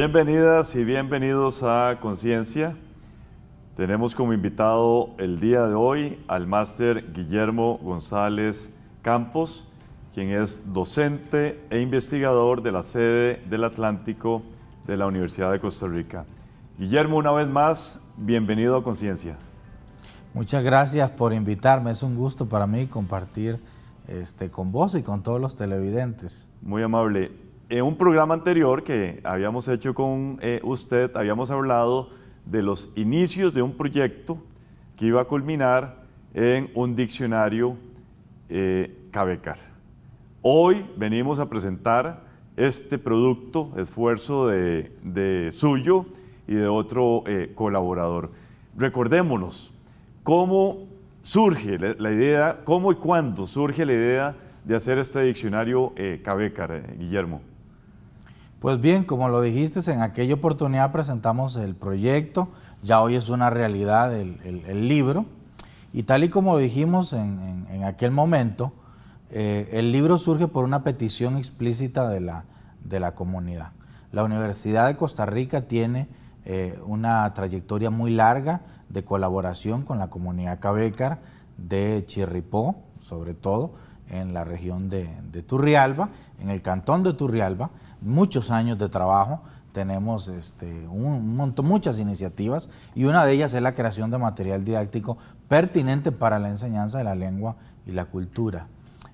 Bienvenidas y bienvenidos a Conciencia. Tenemos como invitado el día de hoy al máster Guillermo González Campos, quien es docente e investigador de la sede del Atlántico de la Universidad de Costa Rica. Guillermo, una vez más, bienvenido a Conciencia. Muchas gracias por invitarme, es un gusto para mí compartir este, con vos y con todos los televidentes. Muy amable en un programa anterior que habíamos hecho con eh, usted, habíamos hablado de los inicios de un proyecto que iba a culminar en un diccionario eh, Cabecar. Hoy venimos a presentar este producto, esfuerzo de, suyo y de otro eh, colaborador. Recordémonos cómo surge la, idea, cómo y cuándo surge la idea de hacer este diccionario eh, Cabecar, eh, Guillermo. Pues bien, como lo dijiste, en aquella oportunidad presentamos el proyecto, ya hoy es una realidad el, libro, y tal y como dijimos en, aquel momento, eh, el libro surge por una petición explícita de la, comunidad. La Universidad de Costa Rica tiene eh, una trayectoria muy larga de colaboración con la comunidad Cabécar de Chirripó, sobre todo en la región de Turrialba, en el cantón de Turrialba, muchos años de trabajo, tenemos este, un montón, muchas iniciativas y una de ellas es la creación de material didáctico pertinente para la enseñanza de la lengua y la cultura.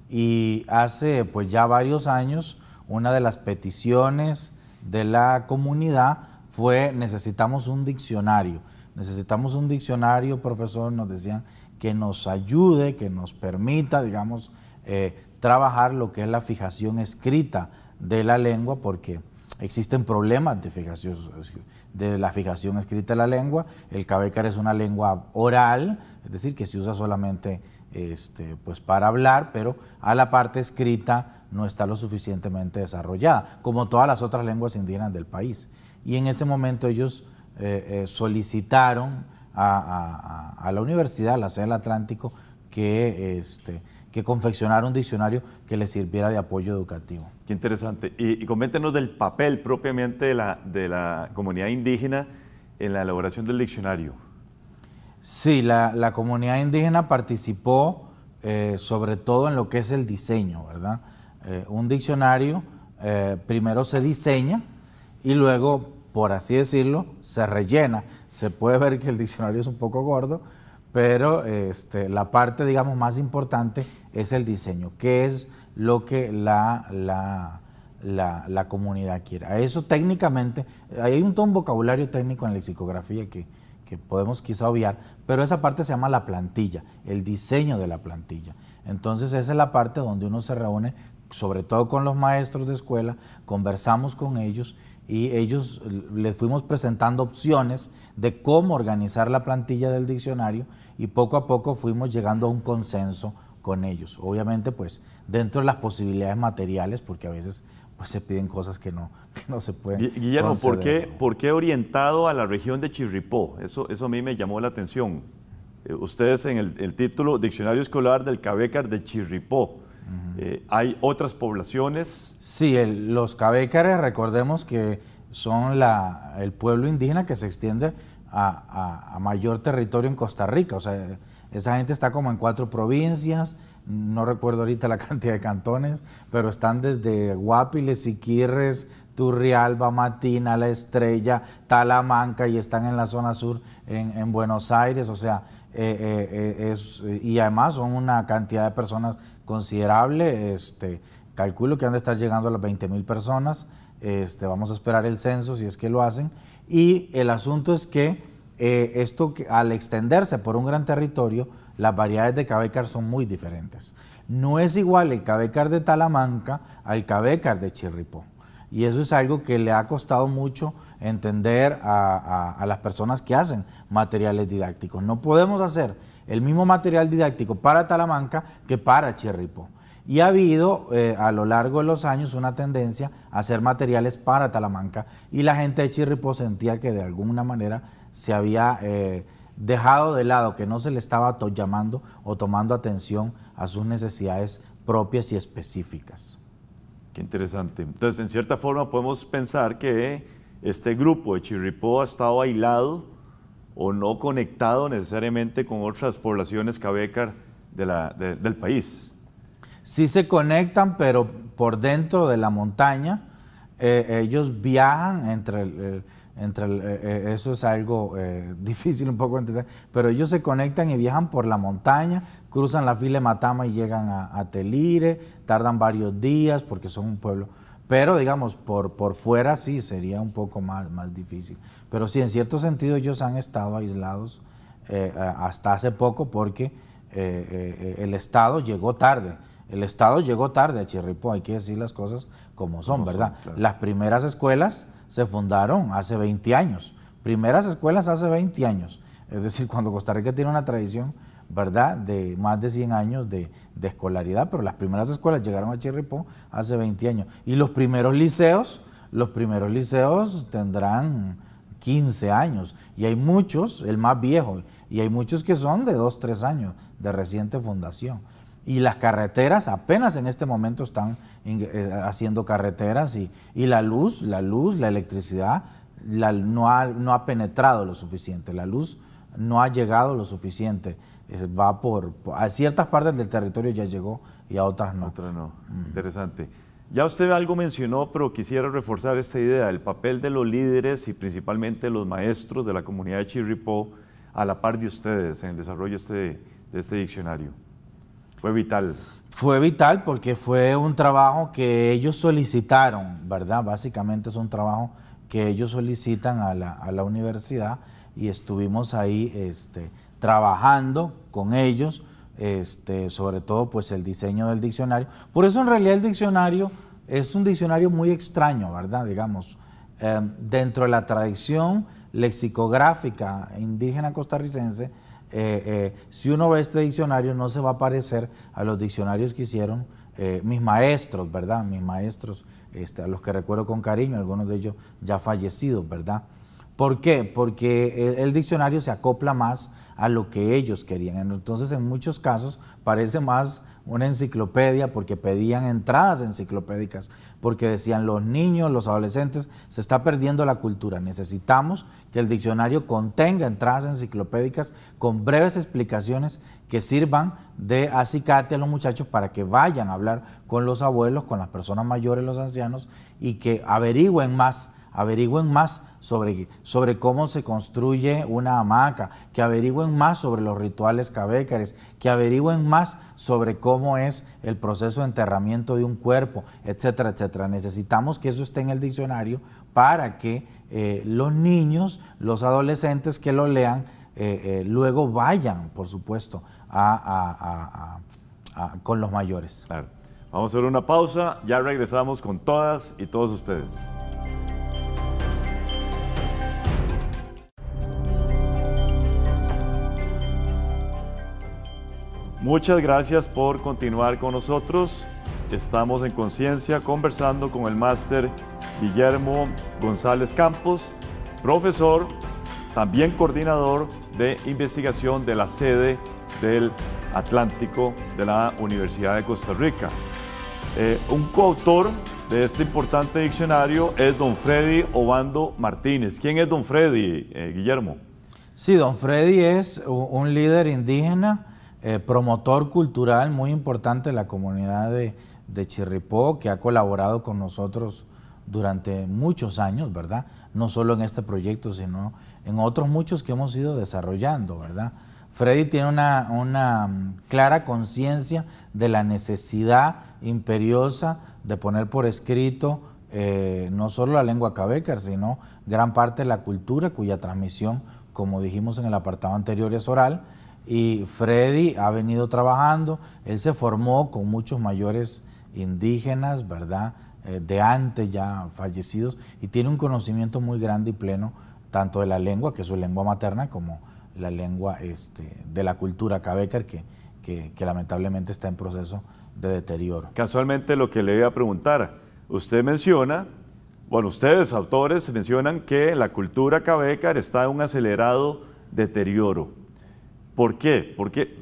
Y hace pues ya varios años una de las peticiones de la comunidad fue necesitamos un diccionario, necesitamos un diccionario, profesor, nos decían que nos ayude, que nos permita, digamos, eh, trabajar lo que es la fijación escrita de la lengua porque existen problemas de, fijación, de la fijación escrita de la lengua. El cabecar es una lengua oral, es decir, que se usa solamente este, pues para hablar, pero a la parte escrita no está lo suficientemente desarrollada, como todas las otras lenguas indígenas del país. Y en ese momento ellos eh, eh, solicitaron a, la universidad, la sede del Atlántico, que este, que confeccionar un diccionario que le sirviera de apoyo educativo. Qué interesante. Y, coméntenos del papel propiamente de la, comunidad indígena en la elaboración del diccionario. Sí, la, comunidad indígena participó eh, sobre todo en lo que es el diseño, ¿verdad? Eh, un diccionario eh, primero se diseña y luego, por así decirlo, se rellena. Se puede ver que el diccionario es un poco gordo, pero este, la parte, digamos, más importante es el diseño, que es lo que la, comunidad quiera. Eso técnicamente, hay un, todo vocabulario técnico en lexicografía que, que podemos quizá obviar, pero esa parte se llama la plantilla, el diseño de la plantilla. Entonces esa es la parte donde uno se reúne, sobre todo con los maestros de escuela, conversamos con ellos y ellos eh, les fuimos presentando opciones de cómo organizar la plantilla del diccionario y poco a poco fuimos llegando a un consenso con ellos. Obviamente, pues dentro de las posibilidades materiales, porque a veces pues se piden cosas que no, no se pueden. Guillermo, ¿por qué, ¿por qué orientado a la región de Chirripó? Eso, eso a mí me llamó la atención. Eh, ustedes en el, título Diccionario Escolar del Cabécar de Chirripó. Eh, ¿Hay otras poblaciones? Sí, los cabécares, recordemos que son la, el pueblo indígena que se extiende a, mayor territorio en Costa Rica. O sea, esa gente está como en cuatro provincias, no recuerdo ahorita la cantidad de cantones, pero están desde Guapiles, Siquirres, Turrialba, Matina, La Estrella, Talamanca y están en la zona sur, en, Buenos Aires. O sea, eh, eh, eh, y además son una cantidad de personas considerable. Este, calculo que han de estar llegando a las 20 mil personas. Este, vamos a esperar el censo si es que lo hacen y el asunto es que eh, esto al extenderse por un gran territorio, las variedades de cabecar son muy diferentes. No es igual el cabecar de Talamanca al cabecar de Chirripó. Y eso es algo que le ha costado mucho entender a las personas que hacen materiales didácticos. No podemos hacer el mismo material didáctico para Talamanca que para Chirripó. Y ha habido eh, a lo largo de los años una tendencia a hacer materiales para Talamanca y la gente de Chirripó sentía que de alguna manera se había eh, dejado de lado, que no se le estaba llamando o tomando atención a sus necesidades propias y específicas. Qué interesante. Entonces, en cierta forma podemos pensar que este grupo de Chirripó ha estado aislado o no conectado necesariamente con otras poblaciones cabecar del país sí se conectan, pero por dentro de la montaña. Eh, ellos viajan entre, entre eh, eh, eso es algo difícil un poco entender, pero ellos se conectan y viajan por la montaña, cruzan la fila de Matama y llegan a, Telire, tardan varios días porque son un pueblo. Pero digamos, por, por fuera sí sería un poco más, más difícil. Pero sí, en cierto sentido ellos han estado aislados hasta hace poco porque el Estado llegó tarde el Estado llegó tarde a Chirripó, hay que decir las cosas como son, ¿verdad? Las primeras escuelas se fundaron hace 20 años, primeras escuelas hace 20 años, es decir, cuando Costa Rica tiene una tradición, ¿verdad?, de más de 100 años de, escolaridad, pero las primeras escuelas llegaron a Chirripó hace 20 años. Y los primeros liceos, los primeros liceos tendrán 15 años y hay muchos, el más viejo, y hay muchos que son de 2, 3 años de reciente fundación y las carreteras apenas en este momento están eh, haciendo carreteras y, la luz, la luz, la electricidad la, no, ha, penetrado lo suficiente, la luz no ha llegado lo suficiente, va por, a ciertas partes del territorio ya llegó y a otras no. Otras no, mm. interesante. Ya usted algo mencionó, pero quisiera reforzar esta idea, el papel de los líderes y principalmente los maestros de la comunidad de Chirripó a la par de ustedes en el desarrollo este, de este diccionario. Fue vital. Fue vital porque fue un trabajo que ellos solicitaron, ¿verdad? Básicamente es un trabajo que ellos solicitan a la, universidad y estuvimos ahí este, trabajando con ellos, este, sobre todo pues el diseño del diccionario. Por eso en realidad el diccionario es un diccionario muy extraño, ¿verdad? Digamos, em, dentro de la tradición lexicográfica indígena costarricense, eh, eh, si uno ve este diccionario no se va a parecer a los diccionarios que hicieron eh, mis maestros, ¿verdad? Mis maestros, este, a los que recuerdo con cariño, algunos de ellos ya fallecidos, ¿verdad? ¿Por qué? Porque el, diccionario se acopla más a lo que ellos querían. Entonces, en muchos casos, parece más una enciclopedia porque pedían entradas enciclopédicas, porque decían los niños, los adolescentes, se está perdiendo la cultura. Necesitamos que el diccionario contenga entradas enciclopédicas con breves explicaciones que sirvan de acicate a los muchachos para que vayan a hablar con los abuelos, con las personas mayores, los ancianos y que averigüen más averigüen más sobre, sobre cómo se construye una hamaca, que averigüen más sobre los rituales cabécares, que averigüen más sobre cómo es el proceso de enterramiento de un cuerpo, etcétera, etcétera. Necesitamos que eso esté en el diccionario para que eh, los niños, los adolescentes que lo lean, eh, eh, luego vayan, por supuesto, con los mayores. Vamos a hacer una pausa, ya regresamos con todas y todos ustedes. Muchas gracias por continuar con nosotros. Estamos en conciencia conversando con el máster Guillermo González Campos, profesor, también coordinador de investigación de la sede del Atlántico de la Universidad de Costa Rica. Eh, un coautor de este importante diccionario es don Freddy Obando Martínez. ¿Quién es don Freddy, eh, Guillermo? Sí, don Freddy es un líder indígena eh, promotor cultural muy importante de la comunidad de, Chirripó, que ha colaborado con nosotros durante muchos años, ¿verdad? No solo en este proyecto, sino en otros muchos que hemos ido desarrollando, ¿verdad? Freddy tiene una, mm, clara conciencia de la necesidad imperiosa de poner por escrito eh, no solo la lengua cabecar, sino gran parte de la cultura cuya transmisión, como dijimos en el apartado anterior, es oral y Freddy ha venido trabajando, él se formó con muchos mayores indígenas, ¿verdad? Eh, de antes ya fallecidos y tiene un conocimiento muy grande y pleno tanto de la lengua, que es su lengua materna, como la lengua este, de la cultura cabecar, que, que, lamentablemente está en proceso de deterioro. Casualmente lo que le iba a preguntar, usted menciona, bueno, ustedes autores mencionan que la cultura cabecar está en un acelerado deterioro. ¿Por qué? Porque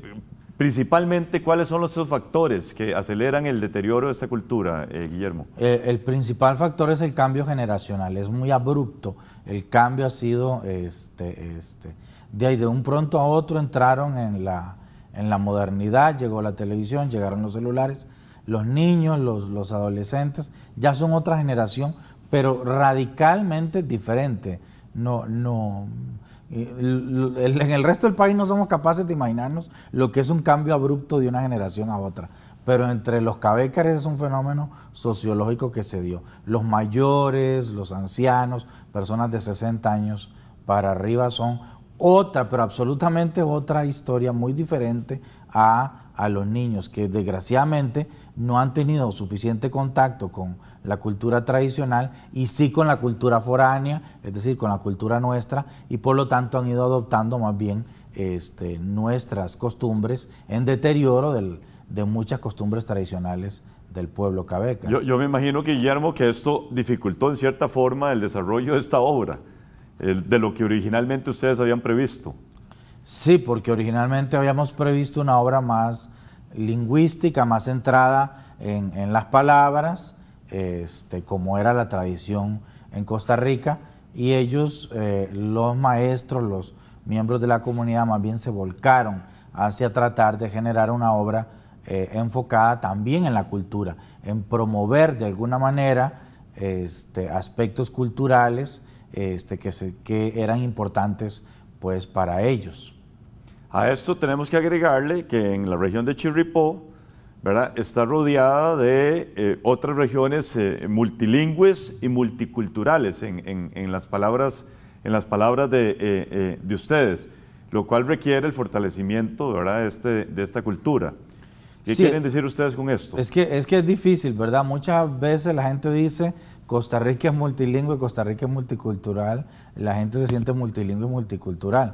principalmente, ¿cuáles son los factores que aceleran el deterioro de esta cultura, eh, Guillermo? Eh, el principal factor es el cambio generacional, es muy abrupto. El cambio ha sido, este, este, de ahí de un pronto a otro entraron en la, en la modernidad, llegó la televisión, llegaron los celulares, los niños, los, adolescentes, ya son otra generación, pero radicalmente diferente. No, no, en el resto del país no somos capaces de imaginarnos lo que es un cambio abrupto de una generación a otra. Pero entre los cabécares es un fenómeno sociológico que se dio. Los mayores, los ancianos, personas de 60 años para arriba son otra, pero absolutamente otra historia muy diferente a, a los niños que desgraciadamente no han tenido suficiente contacto con, la cultura tradicional y sí con la cultura foránea, es decir, con la cultura nuestra, y por lo tanto han ido adoptando más bien este, nuestras costumbres en deterioro de muchas costumbres tradicionales del pueblo cabeca. Yo, me imagino, Guillermo, que esto dificultó en cierta forma el desarrollo de esta obra, de lo que originalmente ustedes habían previsto. Sí, porque originalmente habíamos previsto una obra más lingüística, más centrada en las palabras, este, como era la tradición en Costa Rica, y ellos, eh, los maestros, los miembros de la comunidad, más bien se volcaron hacia tratar de generar una obra eh, enfocada también en la cultura, en promover de alguna manera este, aspectos culturales este, que, que eran importantes pues, para ellos. A esto tenemos que agregarle que en la región de Chirripó, ¿verdad? Está rodeada de eh, otras regiones eh, multilingües y multiculturales en, en, las palabras, en las palabras de, eh, de ustedes, lo cual requiere el fortalecimiento ¿verdad? Este, de esta cultura. ¿Qué quieren decir ustedes con esto? Es que, es que es difícil, ¿verdad? Muchas veces la gente dice, Costa Rica es multilingüe, Costa Rica es multicultural, la gente se siente multilingüe y multicultural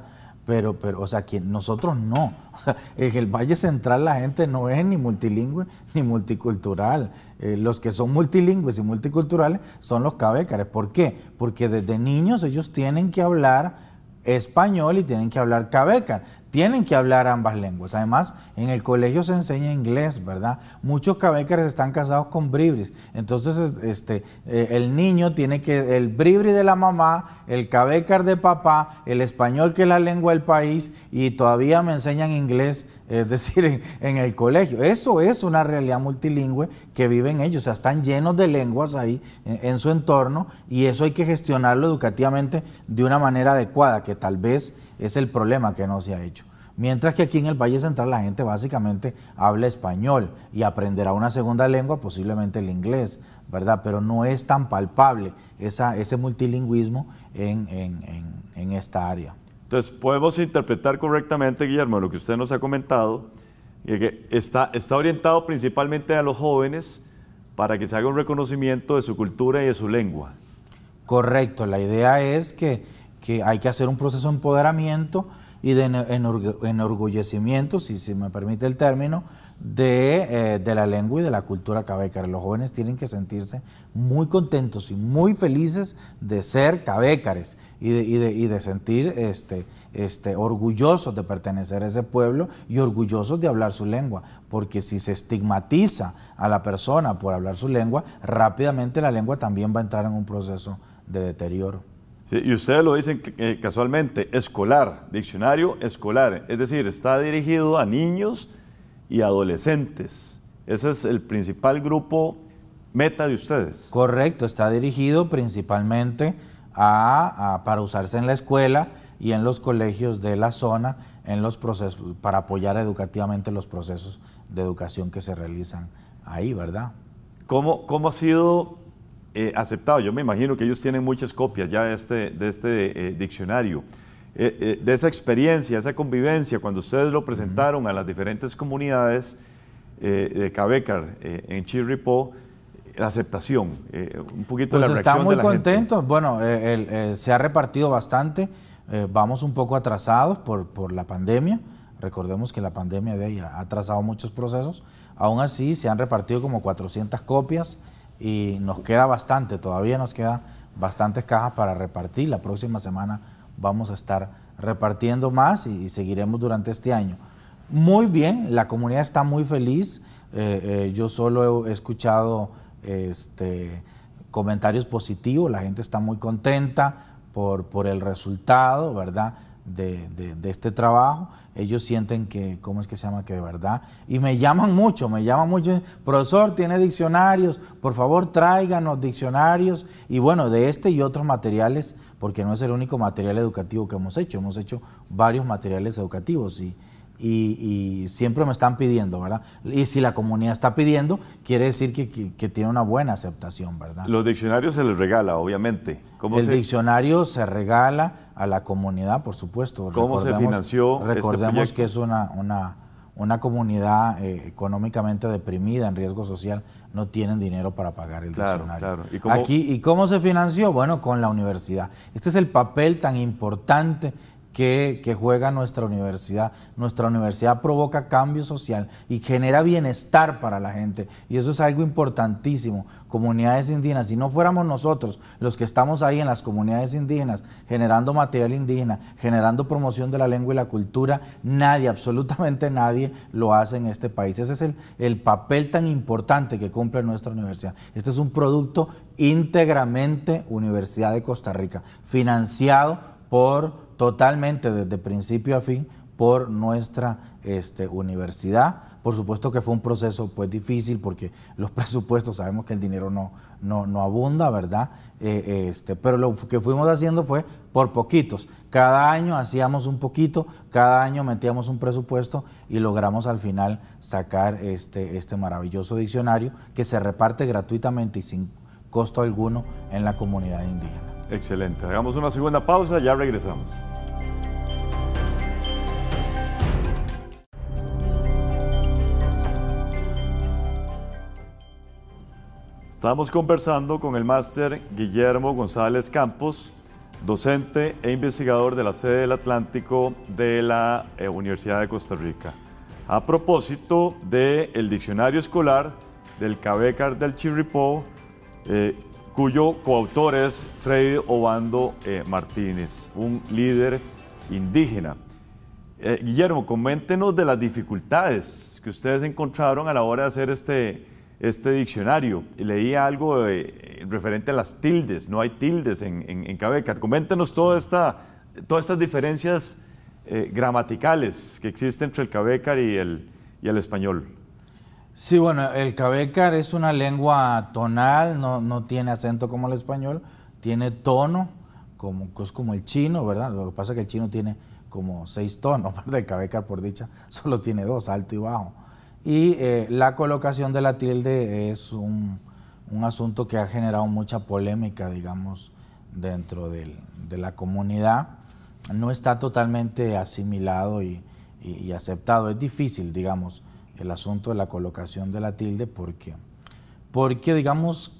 pero, o sea, nosotros no. en el Valle Central la gente no es ni multilingüe ni multicultural. Eh, los que son multilingües y multiculturales son los cabécares. ¿Por qué? Porque desde niños ellos tienen que hablar español y tienen que hablar cabécar tienen que hablar ambas lenguas. Además, en el colegio se enseña inglés, ¿verdad? Muchos cabécares están casados con bribris. Entonces, este, eh, el niño tiene que, el bribri de la mamá, el cabecar de papá, el español que es la lengua del país, y todavía me enseñan inglés, es decir, en, el colegio. Eso es una realidad multilingüe que viven ellos. O sea, están llenos de lenguas ahí en su entorno y eso hay que gestionarlo educativamente de una manera adecuada, que tal vez es el problema que no se ha hecho. Mientras que aquí en el Valle Central la gente básicamente habla español y aprenderá una segunda lengua, posiblemente el inglés, ¿verdad? Pero no es tan palpable esa, ese multilingüismo en, esta área. Entonces, podemos interpretar correctamente, Guillermo, lo que usted nos ha comentado, eh, que está, está orientado principalmente a los jóvenes para que se haga un reconocimiento de su cultura y de su lengua. Correcto, la idea es que que hay que hacer un proceso de empoderamiento y de enorgullecimiento, si se me permite el término, eh, de, la lengua y de la cultura cabecare. Los jóvenes tienen que sentirse muy contentos y muy felices de ser cabecares y de, y de, sentir este, este, orgullosos de pertenecer a ese pueblo y orgullosos de hablar su lengua, porque si se estigmatiza a la persona por hablar su lengua, rápidamente la lengua también va a entrar en un proceso de deterioro y ustedes lo dicen eh, casualmente, escolar, diccionario escolar, es decir, está dirigido a niños y adolescentes. Ese es el principal grupo meta de ustedes. Correcto, está dirigido principalmente para usarse en la escuela y en los colegios de la zona en los procesos, para apoyar educativamente los procesos de educación que se realizan ahí, ¿verdad? ¿Cómo, cómo ha sido eh, aceptado. Yo me imagino que ellos tienen muchas copias ya de este, de este eh, diccionario. Eh, de esa experiencia, esa convivencia, cuando ustedes lo presentaron a las diferentes comunidades de Cabecar en Chirripó, la aceptación, un poquito pues de la reacción muy de contentos. Bueno, se ha repartido bastante. vamos un poco atrasados por, por la pandemia. Recordemos que la pandemia de ella ha atrasado muchos procesos. Aún así, se han repartido como 400 copias y nos queda bastante, todavía nos queda bastantes cajas para repartir. La próxima semana vamos a estar repartiendo más y, seguiremos durante este año. Muy bien, la comunidad está muy feliz. Eh, eh, yo solo he escuchado este, comentarios positivos, la gente está muy contenta por, por el resultado, ¿verdad? de, este trabajo, ellos sienten que, ¿cómo es que se llama? Que de verdad. Y me llaman mucho, me llaman mucho. Profesor, tiene diccionarios, por favor tráiganos diccionarios. Y bueno, de este y otros materiales, porque no es el único material educativo que hemos hecho, hemos hecho varios materiales educativos. Y, y, siempre me están pidiendo, ¿verdad? Y si la comunidad está pidiendo, quiere decir que, tiene una buena aceptación, ¿verdad? Los diccionarios se les regala, obviamente. ¿Cómo el diccionario se regala a la comunidad, por supuesto. ¿Cómo se financió? Este recordemos que es una, una, una comunidad eh, económicamente deprimida, en riesgo social, no tienen dinero para pagar el diccionario. Claro. ¿Y Aquí, ¿Y cómo se financió? Bueno, con la universidad. Este es el papel tan importante que, juega nuestra universidad. Nuestra universidad provoca cambio social y genera bienestar para la gente. Y eso es algo importantísimo. Comunidades indígenas, si no fuéramos nosotros los que estamos ahí en las comunidades indígenas, generando material indígena, generando promoción de la lengua y la cultura, nadie, absolutamente nadie lo hace en este país. Ese es el, el papel tan importante que cumple nuestra universidad. Este es un producto íntegramente Universidad de Costa Rica, financiado por totalmente desde principio a fin por nuestra este, universidad. Por supuesto que fue un proceso pues difícil porque los presupuestos, sabemos que el dinero no, no, abunda, ¿verdad? Eh, este, pero lo que fuimos haciendo fue por poquitos. Cada año hacíamos un poquito, cada año metíamos un presupuesto y logramos al final sacar este, este maravilloso diccionario que se reparte gratuitamente y sin costo alguno en la comunidad indígena. Excelente. Hagamos una segunda pausa, ya regresamos. Estamos conversando con el máster Guillermo González Campos, docente e investigador de la sede del Atlántico de la eh, Universidad de Costa Rica. A propósito del diccionario escolar del Cabecar del Chirripó, eh, cuyo coautor es Freddy Obando eh, Martínez, un líder indígena. Guillermo, coméntenos de las dificultades que ustedes encontraron a la hora de hacer este este diccionario. Leía algo eh, referente a las tildes, no hay tildes en, en, en Cabecar. Coméntanos toda esta, todas estas diferencias eh, gramaticales que existen entre el Cabecar y el, y el español. Sí, bueno, el Cabecar es una lengua tonal, no, tiene acento como el español, tiene tono, como, es como el chino, ¿verdad? Lo que pasa es que el chino tiene como seis tonos, ¿verdad? El Cabecar, por dicha, solo tiene dos, alto y bajo. Y eh, la colocación de la tilde es un, asunto que ha generado mucha polémica, digamos, dentro de la comunidad. No está totalmente asimilado y, aceptado. Es difícil, digamos, el asunto de la colocación de la tilde porque, porque digamos,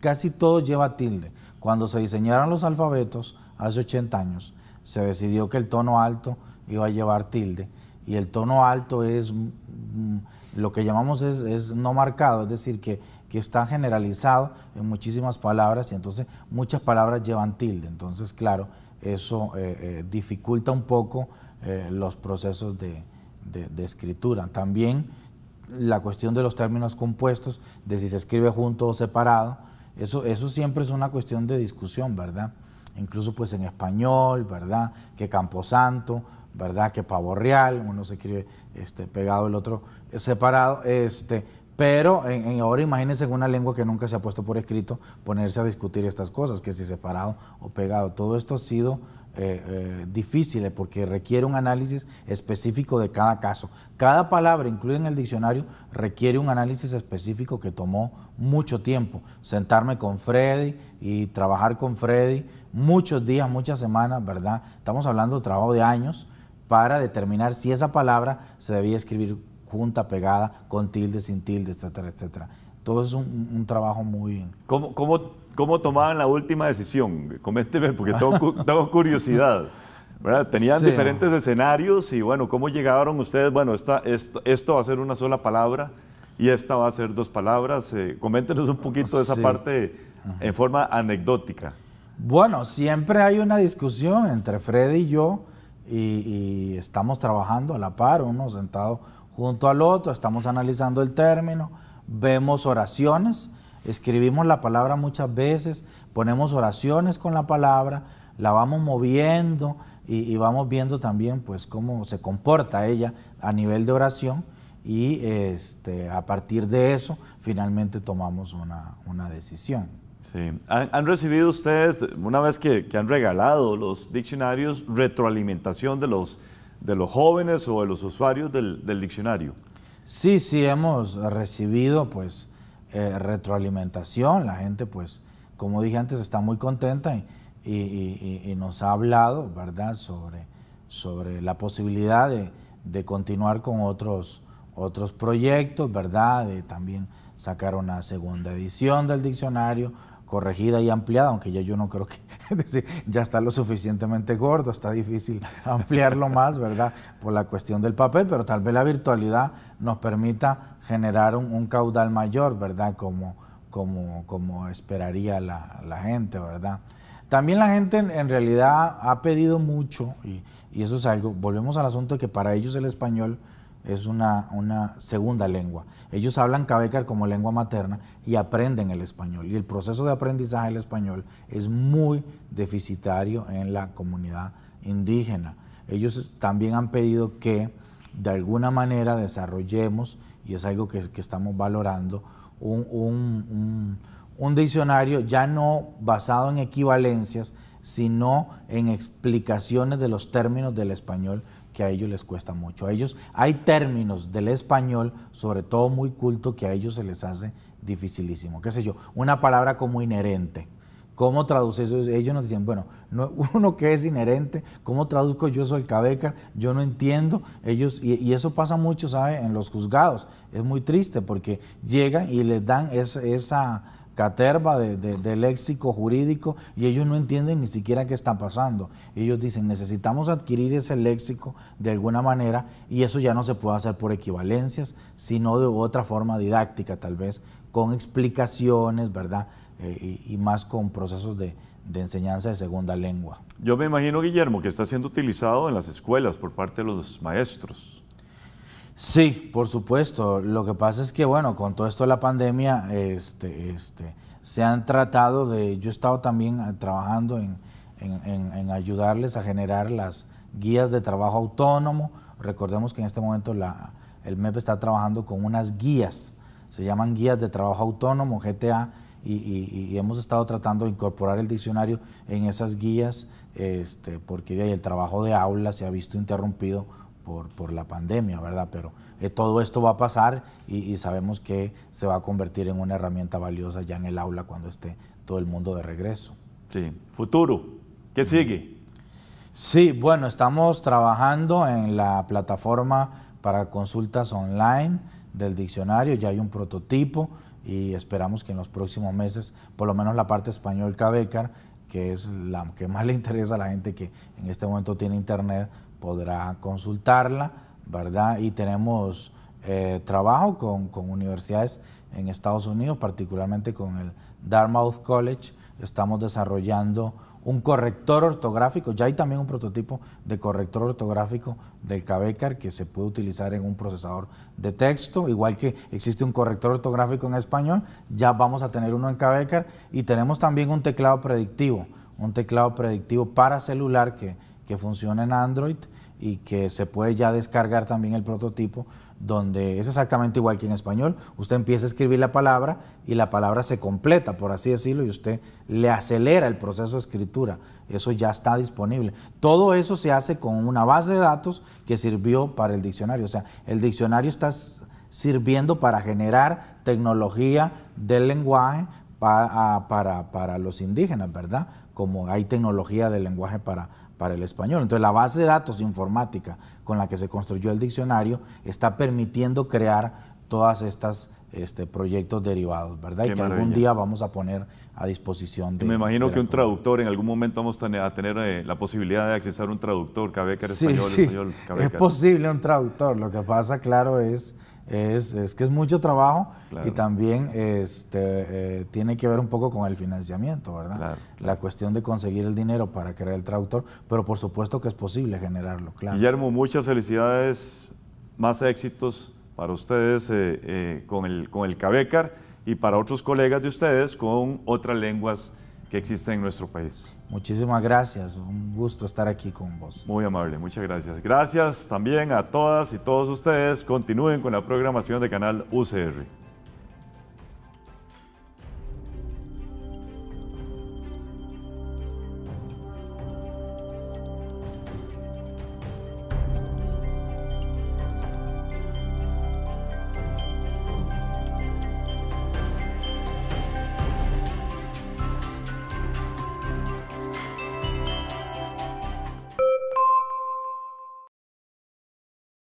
casi todo lleva tilde. Cuando se diseñaron los alfabetos hace 80 años, se decidió que el tono alto iba a llevar tilde y el tono alto es mm, mm, lo que llamamos es, no marcado, es decir, que, que, está generalizado en muchísimas palabras y entonces muchas palabras llevan tilde. Entonces, claro, eso eh, eh, dificulta un poco eh, los procesos de, de, escritura. También la cuestión de los términos compuestos, de si se escribe junto o separado, eso, eso siempre es una cuestión de discusión, ¿verdad? Incluso pues en español, ¿verdad? Que Camposanto ¿verdad? Que pavor real, uno se escribe este, pegado, el otro separado, este, pero en, ahora imagínense en una lengua que nunca se ha puesto por escrito ponerse a discutir estas cosas, que si separado o pegado. Todo esto ha sido eh, eh, difícil eh, porque requiere un análisis específico de cada caso. Cada palabra, incluida en el diccionario, requiere un análisis específico que tomó mucho tiempo. Sentarme con Freddy y trabajar con Freddy muchos días, muchas semanas, ¿verdad? Estamos hablando de trabajo de años para determinar si esa palabra se debía escribir junta, pegada, con tilde, sin tilde, etcétera, etcétera. Todo es un, trabajo muy... ¿Cómo, cómo, cómo tomaban la última decisión? Coménteme, porque tengo, curiosidad. ¿verdad? Tenían diferentes escenarios y bueno, ¿cómo llegaron ustedes? Bueno, esta, esto, va a ser una sola palabra y esta va a ser dos palabras. Eh, coméntenos un poquito de esa parte en forma anecdótica. Bueno, siempre hay una discusión entre Freddy y yo y, estamos trabajando a la par, uno sentado junto al otro, estamos analizando el término, vemos oraciones, escribimos la palabra muchas veces, ponemos oraciones con la palabra, la vamos moviendo y, vamos viendo también pues cómo se comporta ella a nivel de oración y este, a partir de eso finalmente tomamos una decisión. Sí. ¿Han, recibido ustedes, una vez que, han regalado los diccionarios, retroalimentación de los, de los jóvenes o de los usuarios del, diccionario? Sí, sí, hemos recibido pues eh, retroalimentación. La gente pues, como dije antes, está muy contenta y, nos ha hablado, ¿verdad?, sobre, sobre la posibilidad de, continuar con otros, otros proyectos, ¿verdad?, de también sacar una segunda edición del diccionario corregida y ampliada, aunque ya yo no creo que ya está lo suficientemente gordo, está difícil ampliarlo más, ¿verdad? Por la cuestión del papel, pero tal vez la virtualidad nos permita generar un, caudal mayor, ¿verdad? Como, como, esperaría la, gente, ¿verdad? También la gente en, realidad ha pedido mucho, y, y, eso es algo, volvemos al asunto de que para ellos el español es una, segunda lengua. Ellos hablan Cabecar como lengua materna y aprenden el español. Y el proceso de aprendizaje del español es muy deficitario en la comunidad indígena. Ellos también han pedido que de alguna manera desarrollemos, y es algo que, estamos valorando, un, un diccionario ya no basado en equivalencias, sino en explicaciones de los términos del español que a ellos les cuesta mucho. A ellos hay términos del español, sobre todo muy culto, que a ellos se les hace dificilísimo. ¿Qué sé yo? Una palabra como inherente. ¿Cómo traduce eso? Ellos nos dicen, bueno, uno que es inherente, ¿cómo traduzco yo eso al cabecar? Yo no entiendo. Ellos, y, eso pasa mucho, ¿sabe? En los juzgados. Es muy triste porque llegan y les dan esa caterva de, léxico jurídico y ellos no entienden ni siquiera qué está pasando. Ellos dicen, necesitamos adquirir ese léxico de alguna manera y eso ya no se puede hacer por equivalencias, sino de otra forma didáctica tal vez, con explicaciones, ¿verdad? Eh, y, más con procesos de enseñanza de segunda lengua. Yo me imagino, Guillermo, que está siendo utilizado en las escuelas por parte de los maestros. Sí, por supuesto. Lo que pasa es que, bueno, con todo esto de la pandemia, este, este, se han tratado de, yo he estado también eh, trabajando en, ayudarles a generar las guías de trabajo autónomo. Recordemos que en este momento la, el MEP está trabajando con unas guías, se llaman guías de trabajo autónomo, GTA, y, hemos estado tratando de incorporar el diccionario en esas guías, este, porque el trabajo de aula se ha visto interrumpido por, la pandemia, ¿verdad? Pero eh, todo esto va a pasar y, y, sabemos que se va a convertir en una herramienta valiosa ya en el aula cuando esté todo el mundo de regreso. Sí, futuro, ¿qué sigue? Sí, bueno, estamos trabajando en la plataforma para consultas online del diccionario, ya hay un prototipo y esperamos que en los próximos meses, por lo menos la parte español Cabecar, que es la que más le interesa a la gente que en este momento tiene internet, podrá consultarla, ¿verdad? Y tenemos eh, trabajo con, universidades en Estados Unidos, particularmente con el Dartmouth College. Estamos desarrollando un corrector ortográfico, ya hay también un prototipo de corrector ortográfico del e Cabecar que se puede utilizar en un procesador de texto, igual que existe un corrector ortográfico en español, ya vamos a tener uno en e Cabecar y tenemos también un teclado predictivo, un teclado predictivo para celular que, que funciona en Android y que se puede ya descargar también el prototipo, donde es exactamente igual que en español. Usted empieza a escribir la palabra y la palabra se completa, por así decirlo, y usted le acelera el proceso de escritura. Eso ya está disponible. Todo eso se hace con una base de datos que sirvió para el diccionario. O sea, el diccionario está sirviendo para generar tecnología del lenguaje para, para, para los indígenas, ¿verdad? Como hay tecnología del lenguaje para para el español. Entonces, la base de datos informática con la que se construyó el diccionario está permitiendo crear todas estas este, proyectos derivados, ¿verdad? y que algún día vamos a poner a disposición de... me imagino que un traductor, en algún momento vamos a tener eh, la posibilidad de accesar un traductor, Cabecar sí, español, sí, español, Es posible un traductor, lo que pasa, claro, es es, que es mucho trabajo y también este, eh, tiene que ver un poco con el financiamiento, ¿verdad? La cuestión de conseguir el dinero para crear el traductor, pero por supuesto que es posible generarlo, Guillermo, muchas felicidades, más éxitos para ustedes eh, eh, con, el, con el CABECAR y para otros colegas de ustedes con otras lenguas que existe en nuestro país. Muchísimas gracias, un gusto estar aquí con vos. Muy amable, muchas gracias. Gracias también a todas y todos ustedes. Continúen con la programación de Canal UCR.